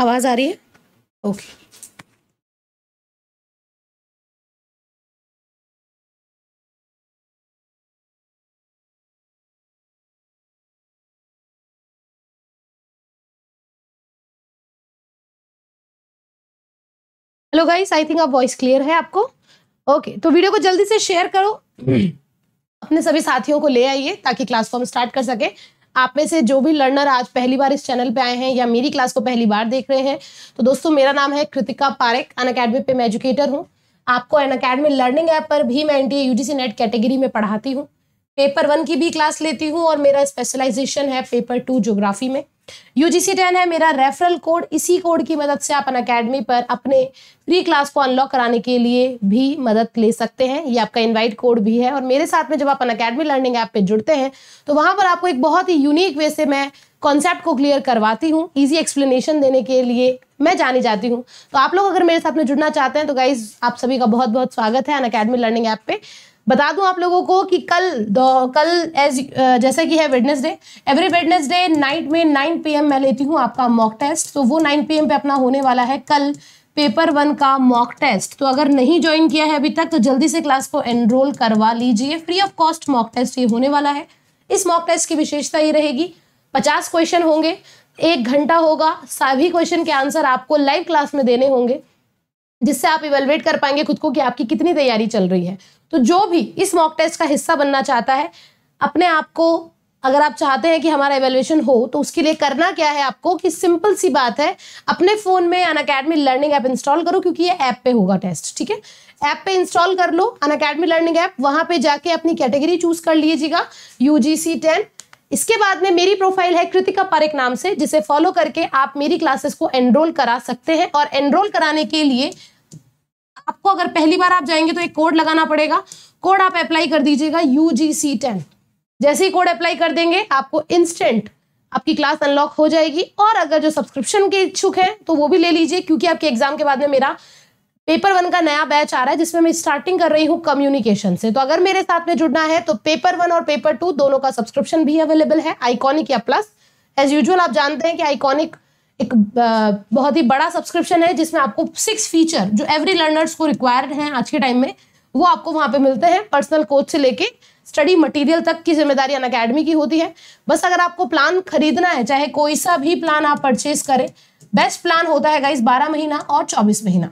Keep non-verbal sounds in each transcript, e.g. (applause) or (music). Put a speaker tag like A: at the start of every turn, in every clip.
A: आवाज़ आ रही है okay hello guys I think आप वॉइस क्लियर है आपको ओके okay, तो वीडियो को जल्दी से शेयर करो हम्म।
B: अपने सभी साथियों को ले आइए ताकि क्लास को हम स्टार्ट कर सके आप में से जो भी लर्नर आज पहली बार इस चैनल पे आए हैं या मेरी क्लास को पहली बार देख रहे हैं तो दोस्तों मेरा नाम है कृतिका पारेक अन अकेडमी पे मैं एजुकेटर हूँ आपको अन अकेडमी लर्निंग ऐप पर भी मैं एन टी नेट कैटेगरी में पढ़ाती हूँ पेपर वन की भी क्लास लेती हूँ और मेरा स्पेशलाइजेशन है पेपर टू ज्योग्राफी में यूजीसी टेन है मेरा रेफरल कोड इसी कोड की मदद से आप अन अकेडमी पर अपने फ्री क्लास को अनलॉक कराने के लिए भी मदद ले सकते हैं ये आपका इनवाइट कोड भी है और मेरे साथ में जब आप अन अकेडमी लर्निंग ऐप पे जुड़ते हैं तो वहाँ पर आपको एक बहुत ही यूनिक वे से मैं कॉन्सेप्ट को क्लियर करवाती हूँ इजी एक्सप्लेनेशन देने के लिए मैं जानी जाती हूँ तो आप लोग अगर मेरे साथ में जुड़ना चाहते हैं तो गाइज आप सभी का बहुत बहुत स्वागत है अन अकेडमी लर्निंग ऐप पे बता दूं आप लोगों को कि कल कल एज जैसा कि है वेडनेसडे एवरी वेडनेसडे नाइट में 9 पीएम मैं लेती हूं आपका मॉक टेस्ट तो वो 9 पीएम पे अपना होने वाला है कल पेपर वन का मॉक टेस्ट तो अगर नहीं ज्वाइन किया है अभी तक तो जल्दी से क्लास को एनरोल करवा लीजिए free of cost mock test ये होने वाला है इस मॉक टेस्ट की विशेषता ये रहेगी पचास क्वेश्चन होंगे एक घंटा होगा सभी क्वेश्चन के आंसर आपको लाइव क्लास में देने होंगे जिससे आप इवेलुएट कर पाएंगे खुद को कि आपकी कितनी तैयारी चल रही है तो जो भी इस मॉक टेस्ट का हिस्सा बनना चाहता है अपने आप को अगर आप चाहते हैं कि हमारा एवेल्युएशन हो तो उसके लिए करना क्या है आपको कि सिंपल सी बात है अपने फ़ोन में Unacademy learning app install करो क्योंकि ये ऐप पे होगा टेस्ट ठीक है ऐप पे इंस्टॉल कर लो अन अकेडमी लर्निंग ऐप वहाँ पे जाके अपनी कैटेगरी चूज कर लीजिएगा यू जी सी टेन इसके बाद में मेरी प्रोफाइल है कृतिका पारेख नाम से जिसे फॉलो करके आप मेरी क्लासेस को एनरोल करा सकते हैं और एनरोल कराने के लिए आपको अगर पहली बार आप जाएंगे तो एक कोड लगाना पड़ेगा कोड आप अप्लाई कर दीजिएगा यू जी सी टेन जैसे ही कोड अप्लाई कर देंगे आपको इंस्टेंट आपकी क्लास अनलॉक हो जाएगी और अगर जो सब्सक्रिप्शन के इच्छुक हैं तो वो भी ले लीजिए क्योंकि आपके एग्जाम के बाद में मेरा पेपर वन का नया बैच आ रहा है जिसमें मैं स्टार्टिंग कर रही हूँ कम्युनिकेशन से तो अगर मेरे साथ में जुड़ना है तो पेपर वन और पेपर टू दोनों का सब्सक्रिप्शन भी अवेलेबल है आइकॉनिक या प्लस एज यूजल आप जानते हैं कि आइकॉनिक एक बहुत ही बड़ा सब्सक्रिप्शन है जिसमें आपको सिक्स फीचर जो एवरी लर्नर्स को रिक्वायर्ड हैं आज के टाइम में वो आपको वहाँ पे मिलते हैं पर्सनल कोच से लेके स्टडी मटेरियल तक की जिम्मेदारी अन अकेडमी की होती है बस अगर आपको प्लान खरीदना है चाहे कोई सा भी प्लान आप परचेज करें बेस्ट प्लान होता है गाइस बारह महीना और चौबीस महीना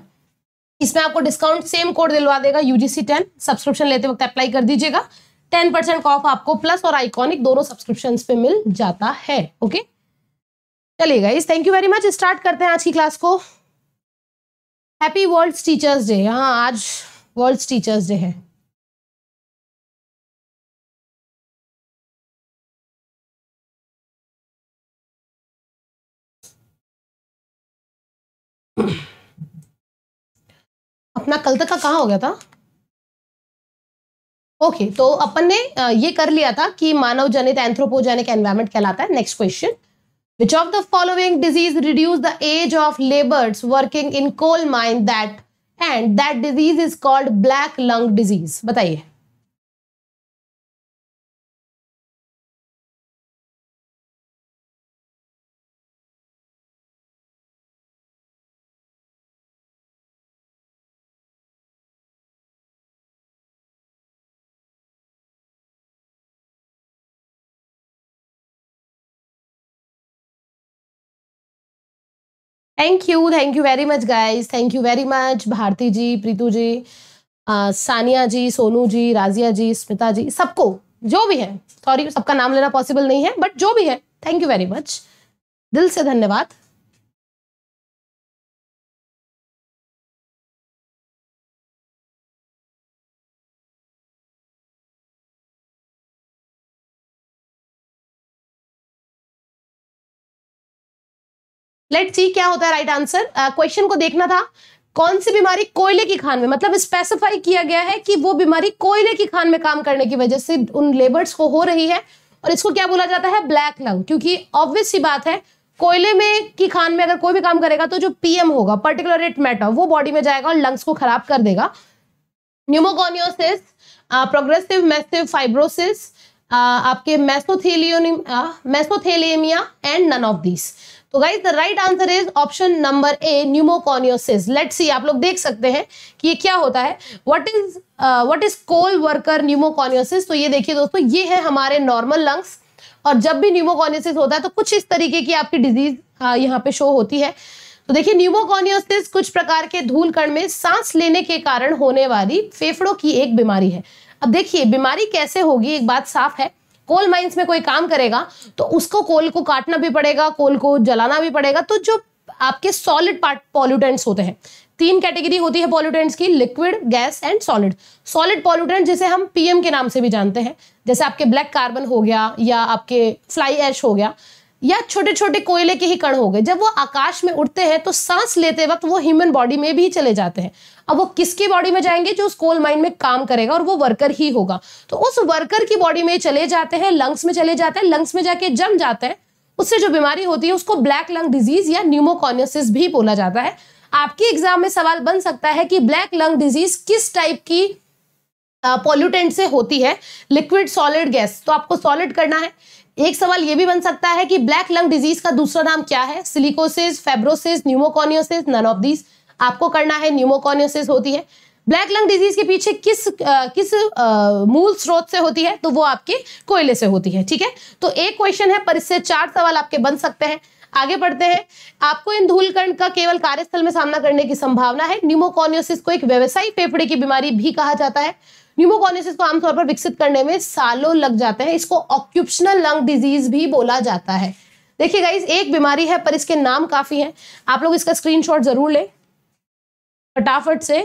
B: इसमें आपको डिस्काउंट सेम कोड दिलवा देगा यूजीसी टेन सब्सक्रिप्शन लेते वक्त अप्लाई कर दीजिएगा टेन परसेंट ऑफ आपको प्लस और आइकॉनिक दोनों सब्सक्रिप्शन पे मिल जाता है ओके okay? चलिए इस thank you very much start करते हैं आज की क्लास को हैप्पी
C: वर्ल्ड
A: टीचर्स डे हाँ आज वर्ल्ड टीचर्स डे है अपना कल तक का कहा हो गया था ओके okay, तो
B: अपन ने ये कर लिया था कि मानव जनित एंथ्रोपोजेनिक एनवायरमेंट कहलाता है next question Which of the following disease reduce the age of laborers working in coal mine that
A: and that disease is called black lung disease? बताइए thank you thank you very much guys thank you very much
B: Bharti ji Pritu ji आ, सानिया जी सोनू जी राजिया जी स्मिता जी सबको जो भी है sorry सबका नाम लेना possible नहीं है बट जो भी है थैंक यू वेरी मच
A: दिल से धन्यवाद लेट सी क्या होता है राइट आंसर क्वेश्चन को देखना था कौन सी
B: बीमारी कोयले की खान में मतलब स्पेसिफाई किया गया है कि वो बीमारी कोयले की खान में काम करने की वजह से उन लेबर्स को हो रही है और इसको क्या बोला जाता है ब्लैक लंग क्योंकि ऑब्वियस सी बात है कोयले में की खान में अगर कोई भी काम करेगा तो जो पीएम होगा पर्टिकुलर इट मैटर वो बॉडी में जाएगा और लंग्स को खराब कर देगा न्यूमोकोनियोसिस प्रोग्रेसिव मैसिव फाइब्रोसिस आपके mesothelioma mesothelioma and none of this तो guys the right answer is option number A pneumoconiosis let see आप लोग देख सकते हैं कि ये क्या होता है what is what is coal worker pneumoconiosis तो ये देखिए दोस्तों ये है हमारे नॉर्मल लंग्स और जब भी न्यूमोकोनियोसिस होता है तो कुछ इस तरीके की आपकी डिजीज uh, यहाँ पे शो होती है तो देखिए न्यूमोकोनियोसिस कुछ प्रकार के धूल कण में सांस लेने के कारण होने वाली फेफड़ों की एक बीमारी है अब देखिए बीमारी कैसे होगी एक बात साफ है कोल माइंस में कोई काम करेगा तो उसको कोल को काटना भी पड़ेगा कोल को जलाना भी पड़ेगा तो जो आपके सॉलिड पार्ट पॉल्यूटेंट्स होते हैं तीन कैटेगरी होती है पॉल्यूटेंट्स की liquid gas and solid solid pollutant जिसे हम पीएम के नाम से भी जानते हैं जैसे आपके ब्लैक कार्बन हो गया या आपके फ्लाई एश हो गया या छोटे छोटे कोयले के ही कण हो गए जब वो आकाश में उड़ते हैं तो सांस लेते वक्त वो ह्यूमन बॉडी में भी चले जाते हैं अब वो किसकी बॉडी में जाएंगे जो उस कोल माइन में काम करेगा और वो वर्कर ही होगा तो उस वर्कर की बॉडी में चले जाते हैं लंग्स में चले जाते हैं लंग्स में जाके जम जाते हैं उससे जो बीमारी होती है उसको ब्लैक लंग डिजीज या न्यूमोकोनियोसिस भी बोला जाता है आपके एग्जाम में सवाल बन सकता है कि ब्लैक लंग डिजीज किस टाइप की पॉल्यूटेंट से होती है लिक्विड सॉलिड गैस तो आपको सॉलिड करना है एक सवाल यह भी बन सकता है कि ब्लैक लंग डिजीज का दूसरा नाम क्या है silicosis fibrosis pneumoconiosis none of these आपको करना है न्यूमोकोनियोसिस होती है ब्लैक लंग डिजीज के पीछे किस आ, किस आ, मूल स्रोत से होती है तो वो आपके कोयले से होती है ठीक है तो एक क्वेश्चन है पर इससे चार सवाल आपके बन सकते हैं आगे बढ़ते हैं आपको इन धूलकण का केवल कार्यस्थल में सामना करने की संभावना है न्यूमोकोनियोसिस को एक व्यवसायी फेफड़े की बीमारी भी कहा जाता है न्यूमोकोनियोसिस को आमतौर पर विकसित करने में सालों लग जाते हैं इसको ऑक्यूपेशनल लंग डिजीज भी बोला जाता है देखिए गाइज एक बीमारी है पर इसके नाम काफ़ी हैं आप लोग इसका स्क्रीनशॉट जरूर लें
C: फटाफट
A: से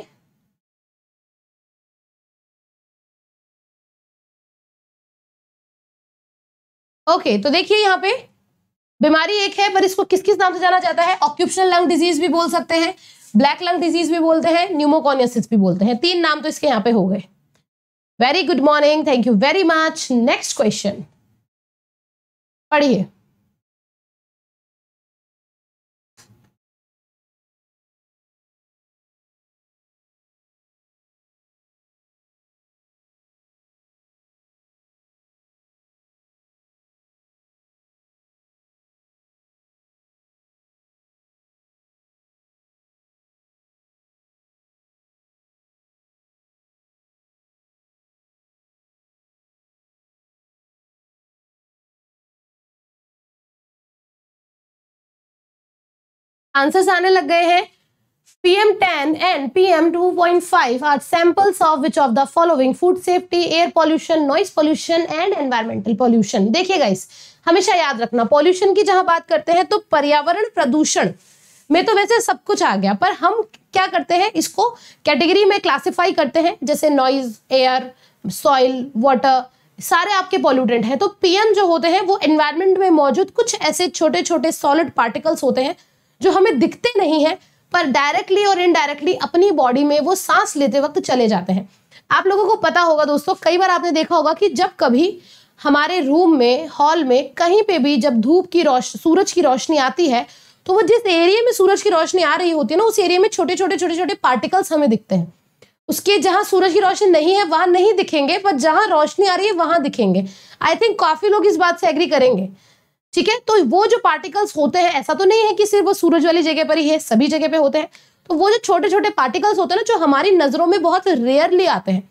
A: ओके तो देखिए यहाँ पे बीमारी
C: एक
B: है पर इसको किस किस नाम से जाना जाता है ऑक्यूपेशनल लंग डिजीज भी बोल सकते हैं ब्लैक लंग डिजीज भी बोलते हैं न्यूमोकोनियसिस भी बोलते हैं तीन नाम तो इसके यहाँ पे हो गए very good morning thank you
C: very
A: much next question पढ़िए आंसर्स आने लग गए हैं PM ten and
B: PM two point five are samples of which of the following food safety air pollution noise pollution and environmental pollution देखिए इस हमेशा याद रखना पॉल्यूशन की जहां बात करते हैं तो पर्यावरण प्रदूषण में तो वैसे सब कुछ आ गया पर हम क्या करते हैं इसको कैटेगरी में क्लासिफाई करते हैं जैसे नॉइज एयर सॉइल वाटर सारे आपके पॉल्यूटेंट हैं तो पीएम जो होते हैं वो एनवायरमेंट में मौजूद कुछ ऐसे छोटे छोटे सॉलिड पार्टिकल्स होते हैं जो हमें दिखते नहीं है पर डायरेक्टली और इनडायरेक्टली अपनी बॉडी में वो सांस लेते वक्त चले जाते हैं आप लोगों को पता होगा दोस्तों कई बार आपने देखा होगा कि जब कभी हमारे रूम में हॉल में कहीं पे भी जब धूप की रोश सूरज की रोशनी आती है तो वो जिस एरिया में सूरज की रोशनी आ रही होती है ना उस एरिया में छोटे छोटे छोटे छोटे पार्टिकल्स हमें दिखते हैं उसके जहाँ सूरज की रोशनी नहीं है वहाँ नहीं दिखेंगे पर जहाँ रोशनी आ रही है वहां दिखेंगे आई थिंक काफ़ी लोग इस बात से एग्री करेंगे ठीक है तो वो जो पार्टिकल्स होते हैं ऐसा तो नहीं है कि सिर्फ वो सूरज वाली जगह पर ही है सभी जगह पे होते हैं तो वो जो छोटे छोटे पार्टिकल्स होते हैं ना जो हमारी नजरों में बहुत रेयरली आते हैं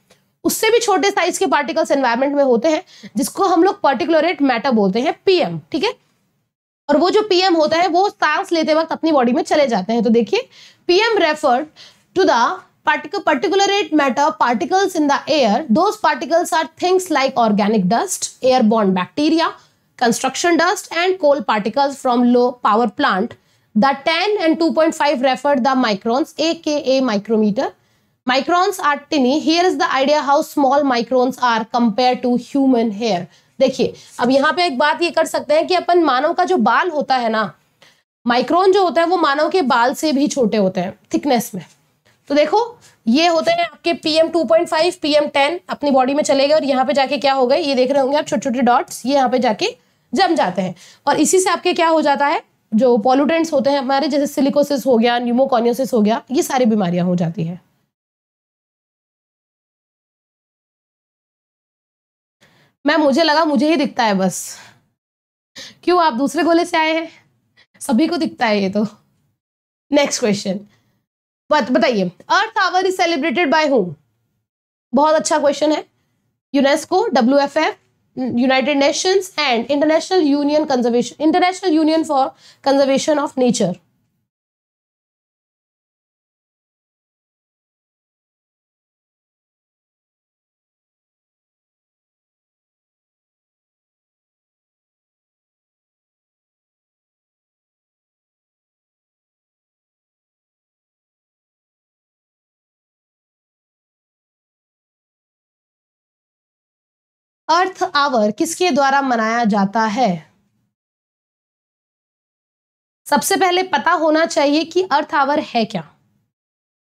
B: उससे भी छोटे साइज के पार्टिकल्स एनवायरमेंट में होते हैं जिसको हम लोग पर्टिकुलरेट मैटर बोलते हैं पीएम ठीक है और वो जो पीएम होता है वो सांस लेते वक्त अपनी बॉडी में चले जाते हैं तो देखिए PM refer to the matter particles in the air air particles are things like organic dust airborne bacteria construction dust and coal particles from low power plant. The 10 and 2.5 referred the microns aka micrometer. Microns are tiny. Here is the idea how small microns are compared to human hair. देखिए अब यहाँ पे एक बात ये कर सकते हैं कि अपन मानव का जो बाल होता है ना माइक्रोन जो होता है वो मानव के बाल से भी छोटे होते हैं थिकनेस में तो देखो ये होते हैं आपके PM M two point five P ten अपनी बॉडी में चले गए और यहाँ पे जाके क्या हो गए ये देख रहे होंगे आप छोटे छोटे डॉट्स ये यहाँ पे जाके जम जाते हैं और इसी से आपके क्या हो जाता है जो पॉल्यूटेंट्स होते हैं हमारे जैसे सिलिकोसिस हो गया न्यूमोकोनियोसिस हो गया ये सारी बीमारियां हो जाती
A: है मैं मुझे लगा मुझे ही दिखता है बस क्यों आप दूसरे गोले से आए हैं
B: सभी को दिखता है ये तो नेक्स्ट क्वेश्चन बत बताइए earth hour is celebrated by whom बहुत अच्छा क्वेश्चन है UNESCO W F F United Nations and International Union Conservation International Union for
A: Conservation of Nature earth hour किसके द्वारा मनाया जाता है
B: सबसे पहले पता होना चाहिए कि अर्थ आवर है क्या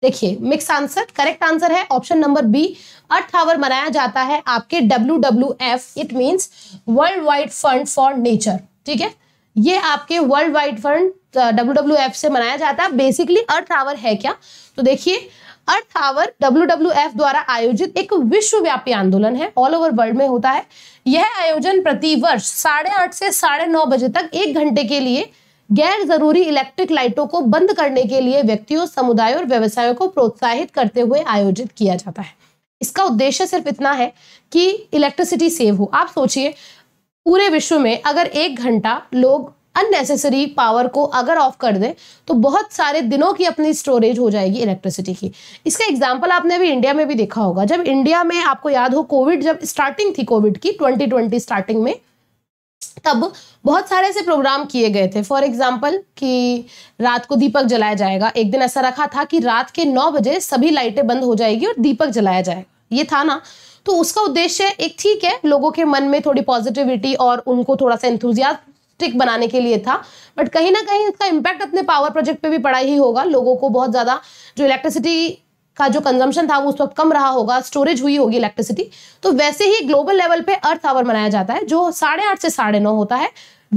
B: देखिए मिक्स आंसर करेक्ट आंसर है option number B earth hour मनाया जाता है आपके W W F it means world wide fund for nature ठीक है ये आपके world wide fund W W F से मनाया जाता है बेसिकली अर्थ आवर है क्या तो देखिए अर्थ आवर डब्ल्यू द्वारा आयोजित एक विश्वव्यापी आंदोलन है ऑल ओवर वर्ल्ड में होता है यह आयोजन वर्ष साढ़े आठ से साढ़े नौ बजे तक एक घंटे के लिए गैर जरूरी इलेक्ट्रिक लाइटों को बंद करने के लिए व्यक्तियों समुदायों और व्यवसायों को प्रोत्साहित करते हुए आयोजित किया जाता है इसका उद्देश्य सिर्फ इतना है कि इलेक्ट्रिसिटी सेव हो आप सोचिए पूरे विश्व में अगर एक घंटा लोग अननेसेसरी पावर को अगर ऑफ कर दें तो बहुत सारे दिनों की अपनी स्टोरेज हो जाएगी इलेक्ट्रिसिटी की इसका एग्जाम्पल आपने अभी इंडिया में भी देखा होगा जब इंडिया में आपको याद हो कोविड जब स्टार्टिंग थी कोविड की ट्वेंटी ट्वेंटी स्टार्टिंग में तब बहुत सारे ऐसे प्रोग्राम किए गए थे फॉर एग्जाम्पल कि रात को दीपक जलाया जाएगा एक दिन ऐसा रखा था कि रात के नौ बजे सभी लाइटें बंद हो जाएगी और दीपक जलाया जाएगा ये था ना तो उसका उद्देश्य एक ठीक है लोगों के मन में थोड़ी पॉजिटिविटी और उनको थोड़ा सा इंथुजिया स्टिक बनाने के लिए था बट कहीं ना कहीं इसका इम्पैक्ट अपने पावर प्रोजेक्ट पे भी पड़ा ही होगा लोगों को बहुत ज़्यादा जो इलेक्ट्रिसिटी का जो कंजम्पशन था वो उस वक्त कम रहा होगा स्टोरेज हुई होगी इलेक्ट्रिसिटी तो वैसे ही ग्लोबल लेवल पे अर्थ आवर मनाया जाता है जो साढ़े आठ से साढ़े नौ होता है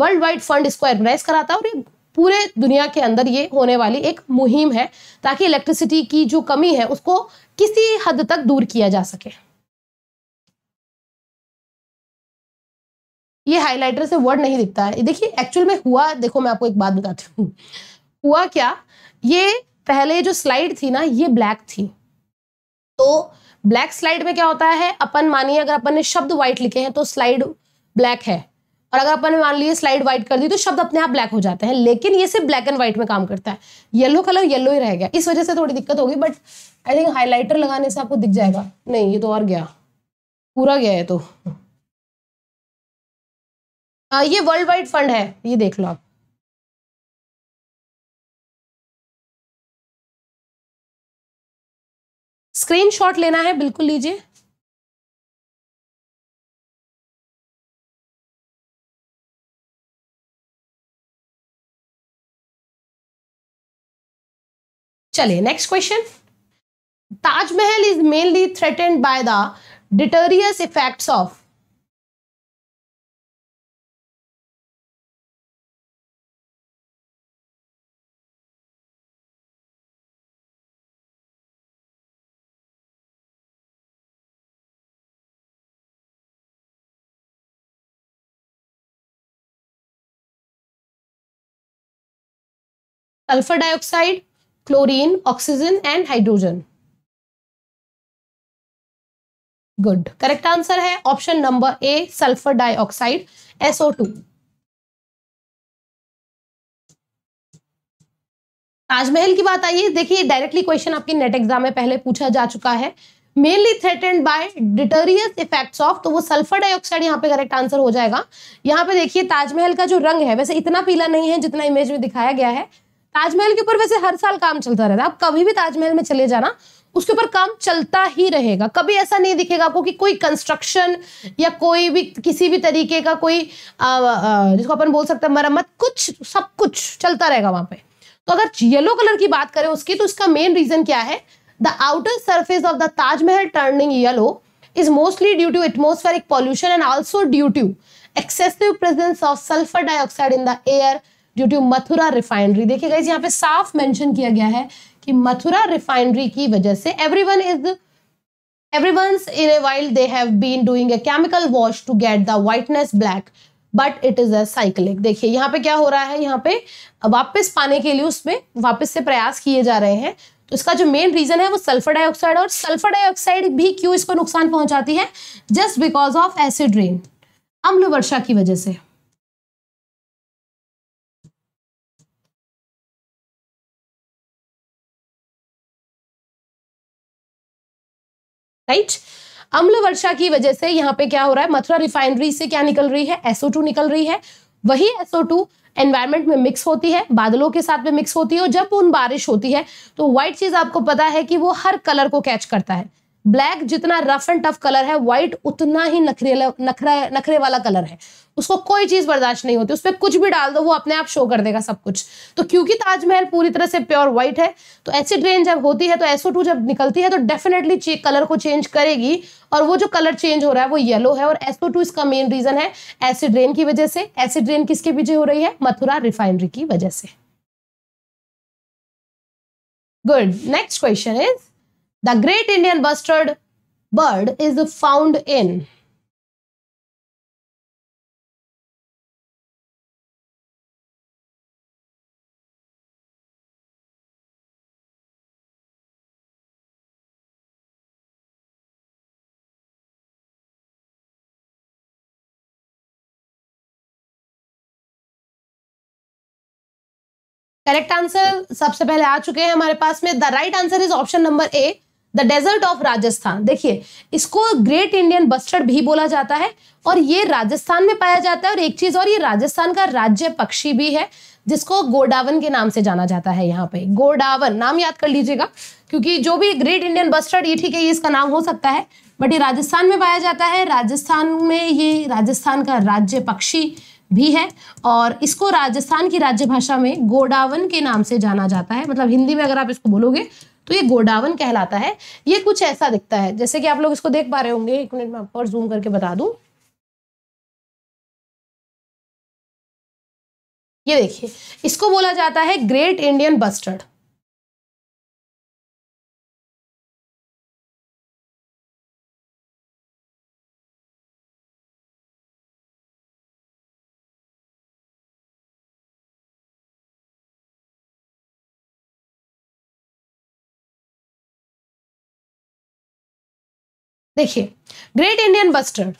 B: वर्ल्ड वाइड फंड इसको ऑर्गेनाइज कराता है और ये पूरे दुनिया के अंदर ये होने वाली एक मुहिम है ताकि इलेक्ट्रिसिटी की जो कमी है उसको किसी हद तक दूर किया जा सके ये हाइलाइटर से वर्ड नहीं दिखता है देखिए एक्चुअल में हुआ देखो मैं आपको एक बात बताती हूँ हुआ क्या ये पहले जो स्लाइड थी ना ये ब्लैक थी तो ब्लैक स्लाइड में क्या होता है अपन मानिए अगर अपन ने शब्द व्हाइट लिखे हैं तो स्लाइड ब्लैक है और अगर अपन मान लिए स्लाइड व्हाइट कर दी तो शब्द अपने आप ब्लैक हो जाते हैं लेकिन ये सिर्फ ब्लैक एंड व्हाइट में काम करता है येलो कलर येलो ही रह गया इस वजह से थोड़ी दिक्कत होगी बट आई थिंक हाईलाइटर लगाने से आपको दिख जाएगा नहीं ये तो और गया पूरा गया है तो
A: आ, ये वर्ल्ड वाइड फंड है ये देख लो आप स्क्रीनशॉट लेना है बिल्कुल लीजिए चलिए next question Taj Mahal is mainly threatened by the डिटोरियस effects of sulphur dioxide chlorine oxygen and hydrogen good correct answer है option number A sulphur dioxide SO to
B: Taj Mahal की बात आइए देखिए डायरेक्टली क्वेश्चन आपके नेट एग्जाम में पहले पूछा जा चुका है mainly threatened bye डिटरियस effects of तो वो सल्फर डाइऑक्साइड यहाँ पे करेक्ट आंसर हो जाएगा यहाँ पे देखिए ताजमहल का जो रंग है वैसे इतना पीला नहीं है जितना इमेज में दिखाया गया है ताजमहल के ऊपर वैसे हर साल काम चलता रहता है आप कभी भी ताजमहल में चले जाना उसके ऊपर काम चलता ही रहेगा कभी ऐसा नहीं दिखेगा आपको कि कोई कंस्ट्रक्शन या कोई भी किसी भी तरीके का कोई आ, आ, जिसको अपन बोल सकते हैं मरम्मत कुछ सब कुछ चलता रहेगा वहां पे तो अगर येलो कलर की बात करें उसकी तो उसका मेन रीजन क्या है the outer surface of the Taj Mahal turning yellow is mostly due to atmospheric pollution and also due to excessive presence of sulphur dioxide in the air due to Mathura refinery देखिए guys यहाँ पे साफ mention किया गया है कि मथुरा रिफाइनरी की वजह से everyone is everyone's in a wild they have been doing a chemical wash to get the whiteness black but it is a cyclic देखिए यहाँ पे क्या हो रहा है यहाँ पे वापस पाने के लिए उसमें वापस से प्रयास किए जा रहे हैं तो इसका जो मेन रीजन है वो सल्फर डाइऑक्साइड और सल्फर डाइऑक्साइड भी क्यों इसको नुकसान पहुंचाती है just because of acid
A: rain अम्ल वर्षा की वजह से राइट अम्ल वर्षा की वजह से यहाँ पे क्या हो रहा है मथुरा
B: रिफाइनरी से क्या निकल रही है एसओ निकल रही है वही एसओ एनवायरमेंट में मिक्स होती है बादलों के साथ में मिक्स होती है और जब उन बारिश होती है तो व्हाइट चीज आपको पता है कि वो हर कलर को कैच करता है ब्लैक जितना रफ एंड टफ कलर है व्हाइट उतना ही नखरे नखरा नखरे वाला कलर है उसको कोई चीज बर्दाश्त नहीं होती उस पर कुछ भी डाल दो वो अपने आप शो कर देगा सब कुछ तो क्योंकि ताजमहल पूरी तरह से प्योर व्हाइट है तो एसिड रेन जब होती है तो एसओ जब निकलती है तो डेफिनेटली कलर को चेंज करेगी और वो जो कलर चेंज हो रहा है वो येलो है और एसओ इसका मेन रीजन है एसिड रेन की वजह से एसिड रेन किसके पीछे हो रही है मथुरा रिफाइनरी की
C: वजह से good next question is
A: The great Indian bustard bird is found in correct answer सबसे पहले आ चुके हैं हमारे पास में the right answer is option number A
B: the desert of Rajasthan देखिए इसको ग्रेट इंडियन बस्टर्ड भी बोला जाता है और ये राजस्थान में पाया जाता है और एक चीज और ये राजस्थान का राज्य पक्षी भी है जिसको गोडावन के नाम से जाना जाता है यहाँ पे गोडावन नाम याद कर लीजिएगा क्योंकि जो भी ग्रेट इंडियन बस्टर्ड ये ठीक है ये इसका नाम हो सकता है बट ये राजस्थान में पाया जाता है राजस्थान में ये राजस्थान का राज्य पक्षी भी है और इसको राजस्थान की राज्य भाषा में गोडावन के नाम से जाना जाता है मतलब हिंदी में अगर आप इसको बोलोगे तो ये गोडावन कहलाता है ये कुछ ऐसा दिखता है जैसे कि आप लोग इसको देख पा रहे होंगे एक मिनट में आपको और जूम करके बता दू
A: ये देखिए इसको बोला जाता है ग्रेट इंडियन बस्टर्ड देखिए ग्रेट इंडियन बस्टर्ड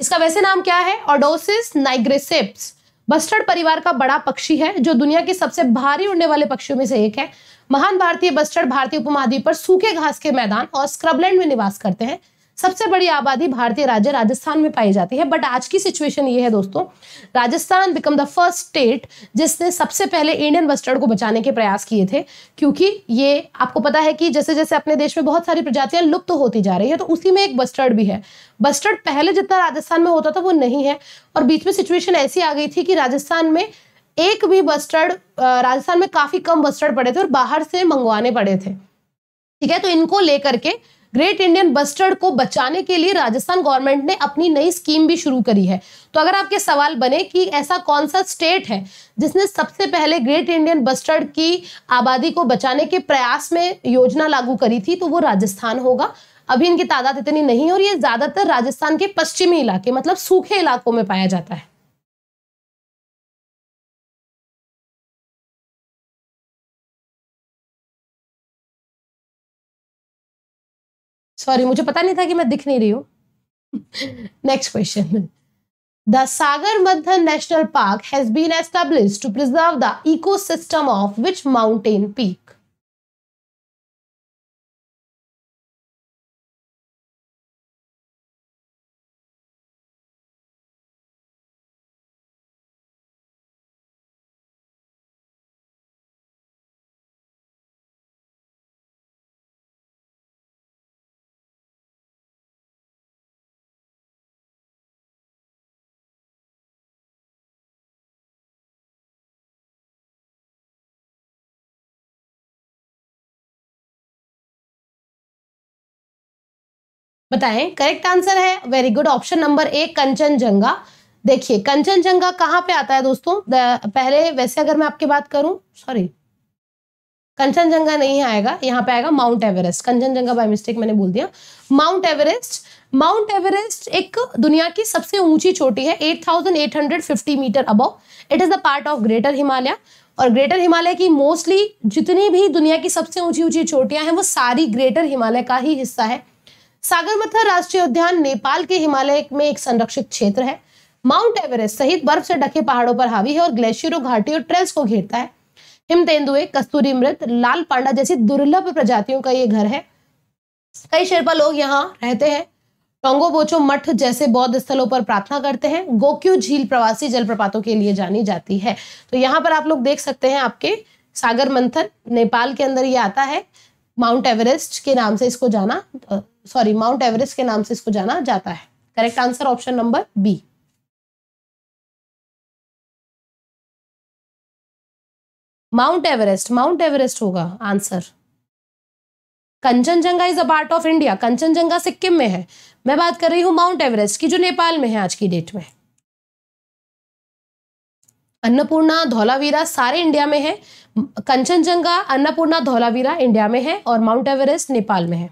B: इसका वैसे नाम क्या है ऑडोसिस नाइग्रेसिप्स बस्टर्ड परिवार का बड़ा पक्षी है जो दुनिया के सबसे भारी उड़ने वाले पक्षियों में से एक है महान भारतीय बस्टर्ड भारतीय उपमहाद्वीप पर सूखे घास के मैदान और स्क्रबलैंड में निवास करते हैं सबसे बड़ी आबादी भारतीय राज्य राजस्थान में पाई जाती है बट आज की सिचुएशन ये है दोस्तों Rajasthan become the first state जिसने सबसे पहले इंडियन बस्टर्ड को बचाने के प्रयास किए थे क्योंकि ये आपको पता है कि जैसे जैसे अपने देश में बहुत सारी प्रजातियां लुप्त तो होती जा रही है तो उसी में एक बस्टर्ड भी है बस्टर्ड पहले जितना राजस्थान में होता था वो नहीं है और बीच में सिचुएशन ऐसी आ गई थी कि राजस्थान में एक भी बस्टर्ड राजस्थान में काफी कम बस्टर्ड पड़े थे और बाहर से मंगवाने पड़े थे ठीक है तो इनको लेकर के ग्रेट इंडियन बस्टर्ड को बचाने के लिए राजस्थान गवर्नमेंट ने अपनी नई स्कीम भी शुरू करी है तो अगर आपके सवाल बने कि ऐसा कौन सा स्टेट है जिसने सबसे पहले ग्रेट इंडियन बस्टर्ड की आबादी को बचाने के प्रयास में योजना लागू करी थी तो वो राजस्थान होगा अभी इनकी तादाद इतनी नहीं और ये ज़्यादातर राजस्थान के पश्चिमी इलाके
A: मतलब सूखे इलाकों में पाया जाता है सॉरी मुझे पता नहीं था कि मैं दिख नहीं रही हूँ next
B: question the Sagar Manthan national park has been establish to preserve the
A: ecosystem of which mountain peak बताएं करेक्ट आंसर है very good option number A
B: Kanchenjunga देखिए कंचनजंगा कहाँ पे आता है दोस्तों पहले वैसे अगर मैं आपकी बात करूं सॉरी कंचनजंगा नहीं आएगा यहाँ पे आएगा mount Everest Kanchenjunga by mistake मैंने बोल दिया माउंट एवरेस्ट माउंट एवरेस्ट एक दुनिया की सबसे ऊंची चोटी है 8,850 metre above it is the part of greater Himalaya और ग्रेटर हिमालय की मोस्टली जितनी भी दुनिया की सबसे ऊंची ऊंची चोटियां हैं वो सारी ग्रेटर हिमालय का ही हिस्सा है सागरमथा राष्ट्रीय उद्यान नेपाल के हिमालय में एक संरक्षित क्षेत्र है माउंट एवरेस्ट सहित बर्फ से ढके पहाड़ों पर हावी है और ग्लेशियरों घाटियों ट्रेल्स को घेरता है हिम तेंदुए कस्तूरी मृत लाल पांडा जैसी दुर्लभ प्रजातियों का ये घर है कई शेरपा लोग यहाँ रहते हैं टोंगो बोचो मठ जैसे बौद्ध स्थलों पर प्रार्थना करते हैं गोक्यू झील प्रवासी जलप्रपातों के लिए जानी जाती है तो यहाँ पर आप लोग देख सकते हैं आपके सागर मंथन नेपाल के अंदर ये आता है माउंट एवरेस्ट के नाम से इसको जाना सॉरी माउंट एवरेस्ट के नाम से इसको जाना जाता है correct answer option number
A: B mount Everest mount Everest होगा answer
B: Kanchenjunga is a part of India Kanchenjunga Sikkim में है मैं बात कर रही हूं माउंट एवरेस्ट की जो नेपाल में है आज की डेट में अन्नपूर्णा धौलावीरा सारे इंडिया में है कंचनजंगा अन्नपूर्णा धौलावीरा इंडिया में है और माउंट एवरेस्ट नेपाल में है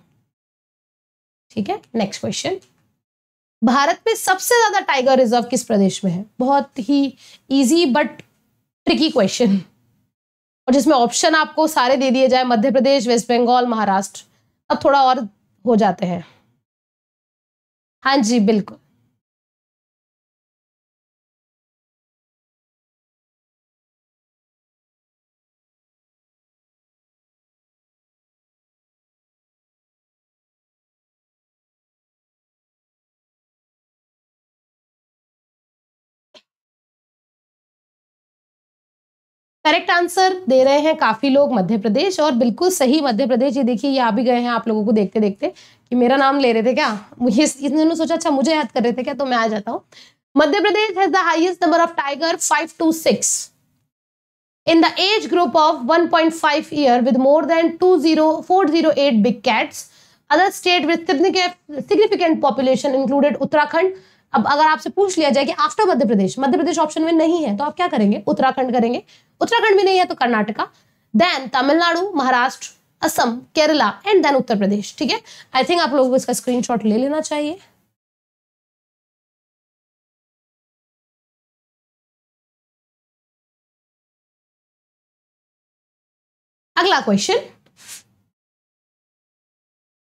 B: ठीक है नेक्स्ट क्वेश्चन भारत में सबसे ज्यादा टाइगर रिजर्व किस प्रदेश में है बहुत ही इजी बट ट्रिकी क्वेश्चन और जिसमें ऑप्शन आपको सारे दे दिए जाए मध्य प्रदेश वेस्ट बंगाल महाराष्ट्र
A: अब थोड़ा और हो जाते हैं हाँ जी बिल्कुल
B: करेक्ट आंसर दे रहे हैं काफ़ी लोग मध्य प्रदेश और बिल्कुल सही मध्य प्रदेश ये देखिए ये आ भी गए हैं आप लोगों को देखते देखते कि मेरा नाम ले रहे थे क्या मुझे इन्होंने सोचा अच्छा मुझे याद कर रहे थे क्या तो मैं आ जाता हूँ Madhya Pradesh has the highest number of tiger one point five year with more than two zero four zero eight big cats other state with significant population included Uttarakhand अब अगर आपसे पूछ लिया जाए कि आफ्टर मध्य प्रदेश मध्य प्रदेश ऑप्शन में नहीं है तो आप क्या करेंगे उत्तराखंड करेंगे उत्तराखंड में नहीं है तो Karnataka then Tamil Nadu Maharashtra Assam Kerala and then Uttar
A: Pradesh ठीक है आई थिंक आप लोगों को इसका स्क्रीनशॉट ले लेना चाहिए अगला question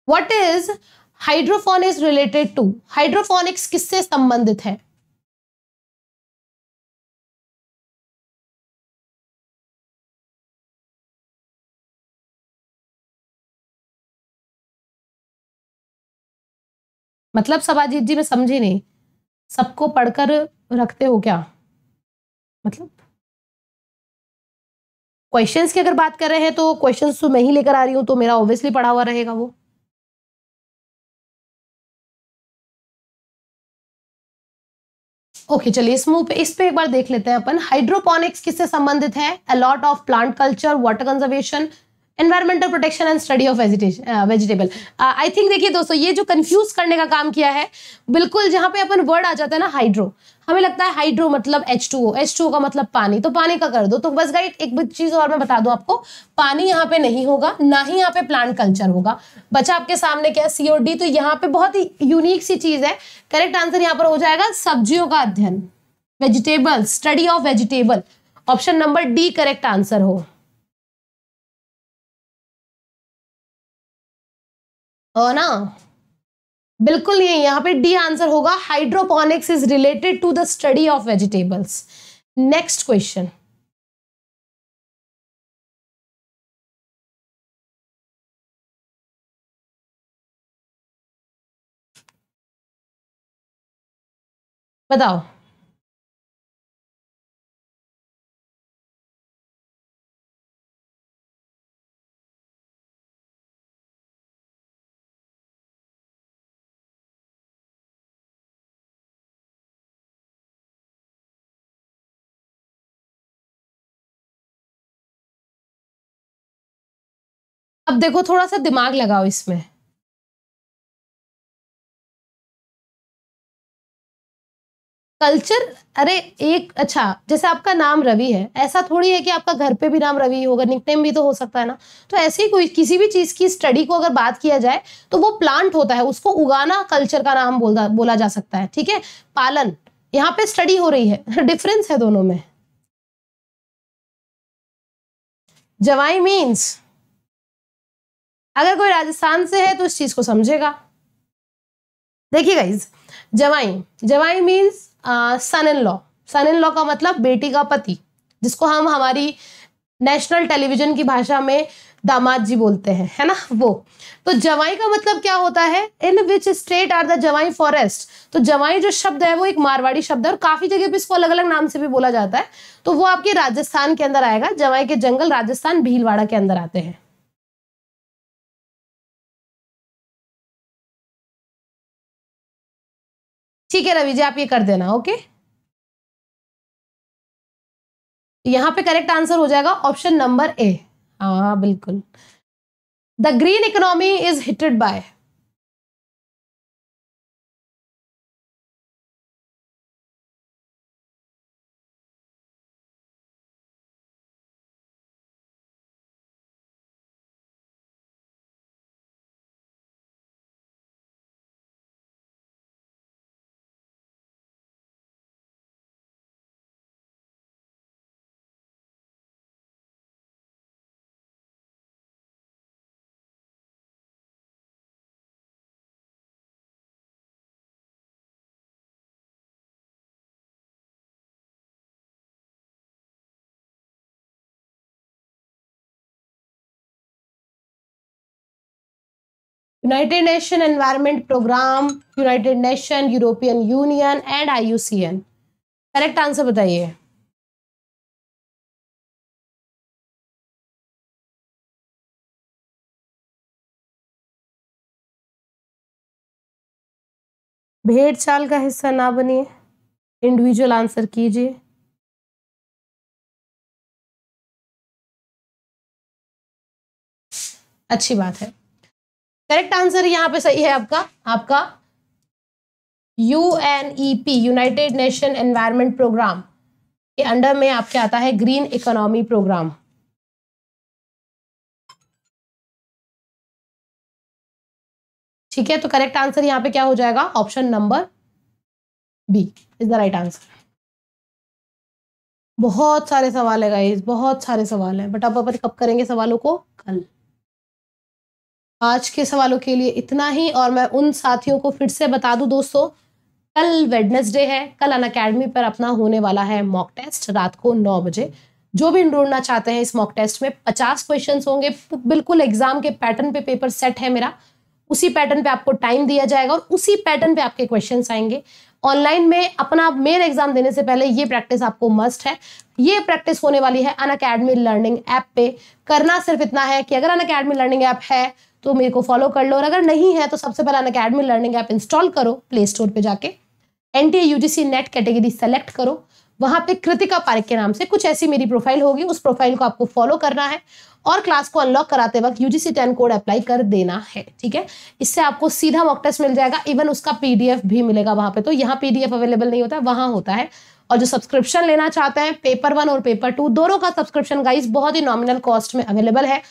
A: what is hydrophone is related to hydrophonics किससे संबंधित है मतलब सभाजीत जी मैं समझी नहीं सबको पढ़कर रखते हो क्या मतलब क्वेश्चंस की अगर बात कर रहे हैं तो क्वेश्चंस तो मैं ही लेकर आ रही हूँ तो मेरा ऑब्वियसली पढ़ा हुआ रहेगा वो ओके चलिए इस मुंह पे इस पे एक बार देख लेते हैं अपन हाइड्रोपोनिक्स किससे संबंधित है
B: a lot of plant culture water conservation environmental protection and study of vegetable I think देखिए दोस्तों ये जो कंफ्यूज करने का काम किया है बिल्कुल जहां पे अपन वर्ड आ जाता है ना हाइड्रो हमें लगता है हाइड्रो मतलब H two O H two O का मतलब पानी तो पानी का कर दो तो बस गाइड एक चीज़ और मैं बता दूं आपको पानी यहाँ पे नहीं होगा ना ही यहाँ पे प्लांट कल्चर होगा बचा आपके सामने क्या सीओ डी तो यहाँ पे बहुत ही यूनिक सी चीज़ है करेक्ट आंसर यहाँ पर हो जाएगा सब्जियों का अध्ययन vegetable study of vegetable option number D correct
A: answer हो है ना बिल्कुल नहीं यहाँ पे डी आंसर होगा hydroponics is related to the study of vegetables next question बताओ अब देखो थोड़ा सा दिमाग लगाओ इसमें कल्चर अरे एक अच्छा जैसे आपका नाम रवि है ऐसा थोड़ी है कि आपका
B: घर पे भी नाम रवि होगा निकनेम भी तो हो सकता है ना तो ऐसे ही कोई किसी भी चीज़ की स्टडी को अगर बात किया जाए तो वो प्लांट होता है उसको उगाना कल्चर का नाम बोला बोला जा सकता है ठीक है पालन यहाँ पे स्टडी हो रही है डिफरेंस (laughs) है दोनों में
C: जवाई मीन्स अगर कोई राजस्थान से
B: है तो इस चीज़ को समझेगा देखिए guys Jawai Jawai means son in law son in law का मतलब बेटी का पति जिसको हम हमारी नेशनल टेलीविजन की भाषा में दामाद जी बोलते हैं है ना वो तो जवाई का मतलब क्या होता है in which state are the Jawai forest तो जवाई जो शब्द है वो एक मारवाड़ी शब्द है और काफी जगह पे इसको अलग अलग नाम से भी बोला जाता है तो वो आपके राजस्थान के अंदर आएगा
A: जवाई के जंगल राजस्थान भीलवाड़ा के अंदर आते हैं ठीक है रवि जी आप ये कर देना ओके यहां पे करेक्ट आंसर हो जाएगा ऑप्शन नंबर ए हाँ बिल्कुल the green economy is headed by United Nation environment programme United Nation European Union and IUCN correct answer बताइए भेड़ चाल का हिस्सा ना बनिए इंडिविजुअल आंसर कीजिए अच्छी बात है
C: करेक्ट
B: आंसर यहाँ पे सही है आपका आपका U N E P United Nation environment programme के अंडर में आपके आता है ग्रीन इकोनॉमी प्रोग्राम
A: ठीक है तो करेक्ट आंसर यहाँ पे क्या हो जाएगा option number B
C: is the right answer बहुत सारे सवाल है गाइज बहुत सारे
B: सवाल हैं बट अब अपन कब करेंगे सवालों को कल आज के सवालों के लिए इतना ही और मैं उन साथियों को फिर से बता दूं दोस्तों कल वेडनेसडे है कल अन अकेडमी पर अपना होने वाला है मॉक टेस्ट रात को नौ बजे जो भी ढूंढना चाहते हैं इस मॉक टेस्ट में पचास क्वेश्चन होंगे बिल्कुल एग्जाम के पैटर्न पे पेपर सेट है मेरा उसी पैटर्न पे आपको टाइम दिया जाएगा और उसी पैटर्न पे आपके क्वेश्चन आएंगे ऑनलाइन में अपना मेन एग्जाम देने से पहले ये प्रैक्टिस आपको मस्ट है ये प्रैक्टिस होने वाली है अन अकेडमी लर्निंग ऐप पे करना सिर्फ इतना है कि अगर अन अकेडमी लर्निंग ऐप है तो मेरे को फॉलो कर लो और अगर नहीं है तो सबसे पहले अनकेडमी लर्निंग ऐप इंस्टॉल करो प्ले स्टोर पर जाके N T U G C NET category select करो वहाँ पे कृतिका पार्क के नाम से कुछ ऐसी मेरी प्रोफाइल होगी उस प्रोफाइल को आपको फॉलो करना है और क्लास को अनलॉक कराते वक्त यूजीसी टेन कोड अप्लाई कर देना है ठीक है इससे आपको सीधा मॉक टेस्ट मिल जाएगा इवन उसका पीडीएफ भी मिलेगा वहाँ पे तो यहाँ पीडीएफ अवेलेबल नहीं होता है वहाँ होता है और जो सब्सक्रिप्शन लेना चाहते हैं पेपर वन और पेपर टू दोनों का सब्सक्रिप्शन गाइज बहुत ही नॉमिनल कॉस्ट में अवेलेबल है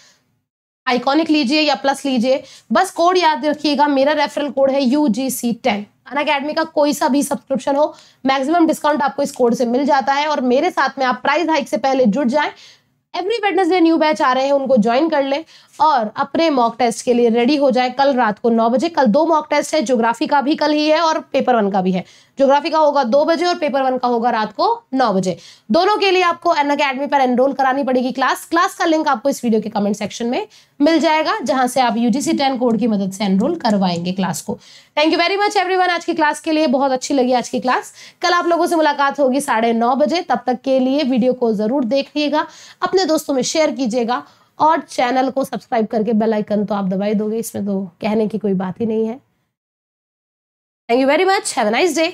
B: आइकॉनिक लीजिए या प्लस लीजिए बस कोड याद रखिएगा मेरा रेफरल कोड है U G C ten Unacademy का कोई सा भी सब्सक्रिप्शन हो मैक्सिमम डिस्काउंट आपको इस कोड से मिल जाता है और मेरे साथ में आप प्राइस हाइक से पहले जुड़ जाएं एवरी वेडनेसडे न्यू बैच आ रहे हैं उनको ज्वाइन कर लें और अपने मॉक टेस्ट के लिए रेडी हो जाए कल रात को नौ बजे कल दो मॉक टेस्ट है ज्योग्राफी का भी कल ही है और पेपर वन का भी है ज्योग्राफी का होगा दो बजे और पेपर वन का होगा रात को नौ बजे दोनों के लिए आपको एन अकेडमी पर एनरोल करानी पड़ेगी क्लास क्लास का लिंक आपको इस वीडियो के कमेंट सेक्शन में मिल जाएगा जहां से आप यूजीसी टेन कोड की मदद से एनरोल करवाएंगे क्लास को thank you very much every आज की क्लास के लिए बहुत अच्छी लगी आज की क्लास कल आप लोगों से मुलाकात होगी साढ़े नौ बजे तब तक के लिए वीडियो को जरूर देखिएगा अपने दोस्तों में शेयर कीजिएगा और चैनल को सब्सक्राइब करके बेल आइकन तो आप दबाई दोगे इसमें तो कहने की कोई बात ही नहीं है thank you very much have a nice day